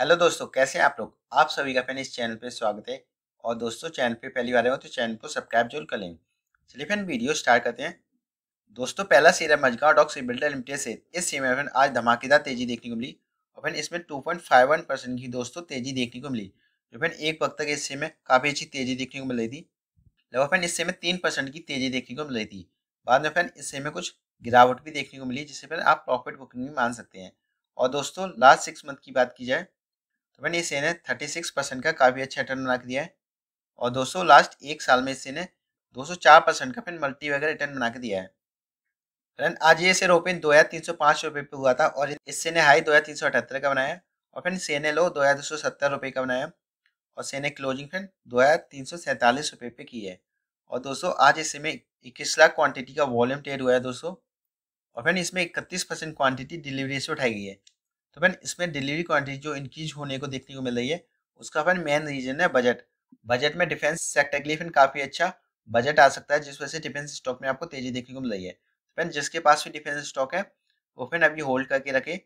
hello दोस्तों कैसे हैं आप लोग आप सभी का फैन इस चैनल पर स्वागत है और दोस्तों चैनल पे पहली बार हो तो चैनल को सब्सक्राइब जरूर कर लें चलिए फैन वीडियो स्टार्ट करते हैं दोस्तों पहला सीरम मजगांव डॉक्स बिल्डर लिमिटेड से इस सीमा में आज धमाकेदार तेजी देखने को मिली और फैन इसमें टू परसेंट की दोस्तों तेजी देखने को मिली जो फैन एक वक्त तक इस में काफ़ी अच्छी तेजी देखने को मिल रही थी लगभग फैन इस में तीन की तेजी देखने को मिल रही थी बाद में फैन इस में कुछ गिरावट भी देखने को मिली जिससे फिर आप प्रॉफिट बुकिंग भी मान सकते हैं और दोस्तों लास्ट सिक्स मंथ की बात की जाए तो मैंने इसे ने थर्टी सिक्स परसेंट का काफ़ी अच्छा रिटर्न बना के दिया है और दोस्तों लास्ट एक साल में इसे ने दो सौ चार परसेंट का फिर मल्टी वगैरह रिटर्न बना के दिया है फ्रेंड आज ये शेयर ओपन दो हज़ार तीन सौ पाँच रुपये पर हुआ था और इससे ने हाई दो हज़ार तीन सौ अठहत्तर का बनाया और फिर ने लो दो हज़ार दो सौ सत्तर रुपये का बनाया और ने क्लोजिंग फिर दो हज़ार तीन सौ सैंतालीस रुपये पे की है और दोस्तों आज इससे में इक्कीस लाख क्वान्टिटी का वॉल्यूम ट्रेड हुआ है दोस्तों और फिर इसमें इकतीस परसेंट क्वान्टिटी डिलीवरी से उठाई गई है तो फ्रेंड इसमें डिलीवरी क्वान्टिटी जो इंक्रीज होने को देखने को मिल रही है उसका फिर मेन रीजन है बजट बजट में डिफेंस सेक्टर के लिए फिर काफ़ी अच्छा बजट आ सकता है जिस वजह से डिफेंस स्टॉक में आपको तेजी देखने को मिल रही है फिर जिसके पास भी डिफेंस स्टॉक है वो फिर अभी होल्ड करके रखे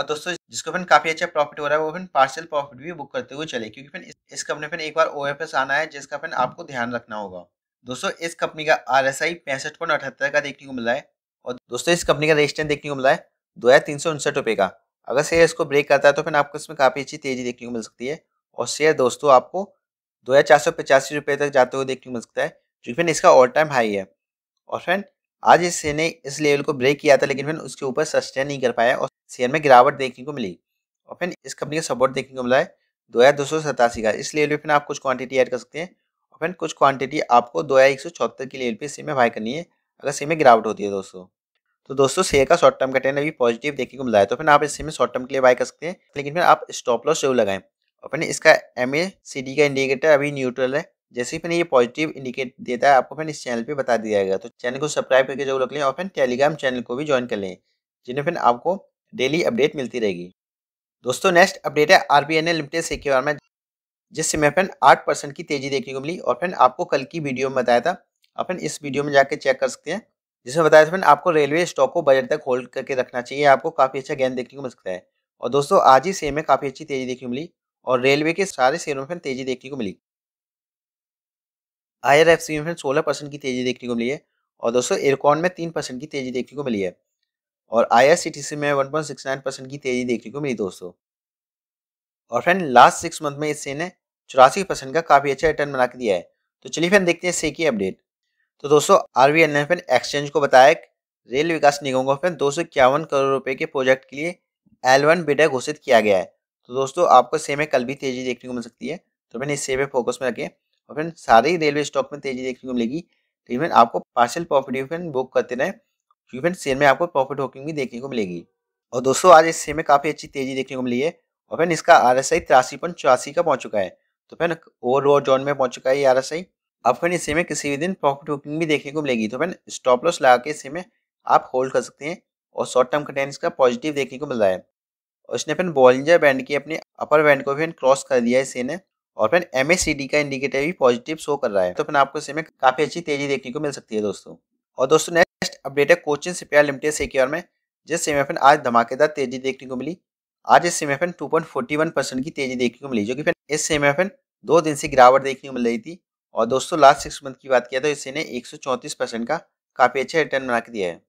और दोस्तों जिसको फिर काफ़ी अच्छा प्रॉफिट हो रहा है वो फिर पार्सल प्रॉफिट भी बुक करते हुए चले क्योंकि फिर इस कंपनी फिर एक बार ओ आना है जिसका फिर आपको ध्यान रखना होगा दोस्तों इस कंपनी का आर एस आई पैंसठ पॉइंट अठहत्तर का देखने को मिला है और दोस्तों इस कंपनी का रजिस्टर देखने को मिला है दो हज़ार तीन सौ उनसठ रुपए का अगर शेयर इसको ब्रेक करता है तो फिर आपको इसमें काफ़ी अच्छी तेज़ी देखने को मिल सकती है और शेयर दोस्तों आपको दो हज़ार चार सौ पचासी रुपये तक जाते हुए देखने को मिल सकता है जो फिर इसका ऑल टाइम हाई है और फ्रेंड आज इस शेयर ने इस लेवल को ब्रेक किया था लेकिन फिर उसके ऊपर सस्टेन नहीं कर पाया और शेयर में गिरावट देखने को मिली और फिर इस कंपनी का सपोर्ट देखने को मिला है दो हज़ार दो सौ सतासी का इस लेवल पर फिर आप कुछ क्वांटिटी ऐड कर सकते हैं और फिर कुछ क्वांटिटी आपको दो हज़ार एक सौ चौहत्तर की लेवल पर सेम में बाय करनी है अगर सेम में गिरावट होती है दोस्तों तो दोस्तों शेयर का शॉर्ट टर्म का ट्रेंड अभी पॉजिटिव देखने को मिला है तो फिर आप इसमें शॉर्ट टर्म के लिए बाय कर सकते हैं लेकिन फिर आप स्टॉप लॉस जरूर लगाएं और फिर इसका एम का इंडिकेटर अभी न्यूट्रल है जैसे ही फिर ये पॉजिटिव इंडिकेट देता है आपको फिर इस चैनल पर बता दिया जाएगा तो चैनल को सब्सक्राइब करके जरूर रख लें और फिर टेलीग्राम चैनल को भी ज्वाइन कर लें जिन्हें फिर आपको डेली अपडेट मिलती रहेगी दोस्तों नेक्स्ट अपडेट है R B N L limited सिक्योर में जिससे मैं फिर आठ परसेंट की तेजी देखने को मिली और फिर आपको कल की वीडियो में बताया था अपन इस वीडियो में जाकर चेक कर सकते हैं जिसमें बताया था मैंने आपको रेलवे स्टॉक को बजट तक होल्ड करके रखना चाहिए आपको काफ़ी अच्छा गेंद देखने को मिल सकता है और दोस्तों आज ही शेयर में काफ़ी अच्छी तेज़ी देखने को मिली और रेलवे के सारे शेयरों में तेज़ी देखने को मिली आई आर एफ सी में सोलह परसेंट की तेज़ी देखने को मिली है और दोस्तों एयरकॉन में तीन परसेंट की तेज़ी देखने को मिली है और I R C T C में one point six nine percent की तेज़ी देखने को मिली दोस्तों और फ्रेंड लास्ट सिक्स मंथ में इस शेयर ने चौरासी परसेंट का काफ़ी अच्छा रिटर्न बना के दिया है तो चलिए फ्रेंड देखते हैं शेयर की अपडेट तो दोस्तों आरबीआई ने फिर एक्सचेंज को बताया रेल विकास निगम को फिर दो करोड़ रुपए के प्रोजेक्ट के लिए एल वन बिडर घोषित किया गया है तो दोस्तों आपको सेम में कल भी तेजी देखने को मिल सकती है तो फिर इस पे फोकस में रखें और फिर सारे ही रेलवे स्टॉक में तेजी देखने को मिलेगी तो इवन आपको पार्सल प्रॉफिट फिर बुक करते रहें इवन शेयर में आपको प्रॉफिट होकिंग भी देखने को मिलेगी और दोस्तों आज इस शेयर में काफ़ी अच्छी तेजी देखने को मिली है और फिर इसका आर एस आई तिरासी पॉइंट चौरासी का पहुँच चुका है तो फिर ओवर ओवर जोन में पहुँच चुका है ये आर एस आई आपको यानी इसी में किसी भी दिन प्रॉफिट बुकिंग भी देखने को मिलेगी तो फ्रेंड स्टॉप लॉस लगा के इसी में आप होल्ड कर सकते हैं और शॉर्ट टर्म का का पॉजिटिव देखने को मिल रहा है और इसने फ्रेंड बॉलिंजर बैंड की अपने अपर बैंड को भी क्रॉस कर दिया है इसे ने और फिर एम का इंडिकेटर भी पॉजिटिव शो कर रहा है तो फिर आपको इसी में काफ़ी अच्छी तेजी देखने को मिल सकती है दोस्तों और दोस्तों नेक्स्ट अपडेट है कोचिंग सिपिया लिमिटेड सिक्योर में जिस फिर आज धमाकेदार तेजी देखने को मिली आज इस सेमेफन 2.41 परसेंट की तेजी देखने को मिली जो कि फिर इस फिर दो दिन से गिरावट देखने को मिल रही थी और दोस्तों लास्ट सिक्स मंथ की बात किया तो इसे ने एक परसेंट का काफ़ी अच्छा रिटर्न बना के दिया है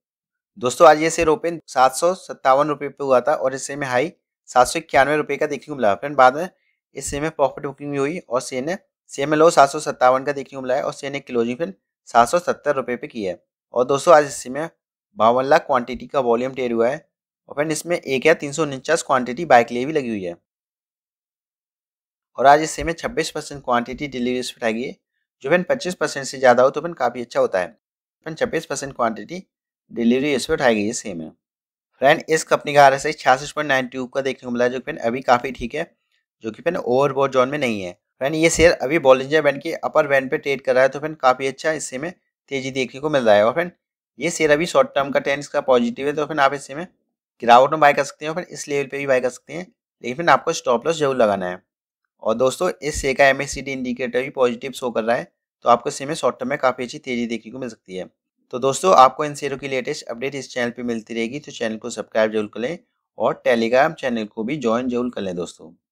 दोस्तों आज ये शेयर ओपन सात सौ सत्तावन रुपये पर हुआ था और इसे में हाई सात सौ इक्यानवे रुपये का देखने को मिला फ्रेंड बाद में इस शेयर में प्रॉफिट बुकिंग भी हुई और शेयर ने शेयर में लो सात सौ सत्तावन का देखने को मिला है और शेयर ने क्लोजिंग फिर सात सौ सत्तर रुपये पर की है और दोस्तों आज इसी में बावन लाख क्वान्टिटी का वॉल्यूम टेर हुआ है और फ्रेंड इसमें एक या तीन सौ उनचास क्वांटिटी बाइक लिए भी लगी हुई है और आज इससे में छब्बीस परसेंट क्वांटिटी डिलीवरी पर आई है जो पेन पच्चीस परसेंट से ज़्यादा हो तो पेन काफ़ी अच्छा होता है फैन छब्बीस परसेंट क्वान्टिटी डिलीवरी इस पर उठाई गई है सेम है फ्रेंड इस कंपनी का आर एस आई छियासठ पॉइंट नाइन टू का देखने को मिला है जो पेन अभी काफ़ी ठीक है जो कि पेन बोर्ड जोन में नहीं है फ्रेंड ये शेयर अभी बॉलिंजर बैंड के अपर बैंड पर ट्रेड कर रहा है तो फिर काफ़ी अच्छा इससे में तेजी देखने को मिल रहा है और फ्रेंड ये शेयर अभी शॉर्ट टर्म का टेंस का पॉजिटिव है तो फिर आप इससे में गिरावट में बाय कर सकते हैं फिर इस लेवल पे भी बाय कर सकते हैं लेकिन फिर आपको स्टॉप लॉस जरूर लगाना है और दोस्तों इस शेयर का एम इंडिकेटर भी पॉजिटिव शो कर रहा है तो आपको इस में शॉर्ट टर्म में काफ़ी अच्छी तेज़ी देखने को मिल सकती है तो दोस्तों आपको इन शेयरों की लेटेस्ट अपडेट इस चैनल पर मिलती रहेगी तो चैनल को सब्सक्राइब जरूर करें और टेलीग्राम चैनल को भी ज्वाइन जरूर कर लें दोस्तों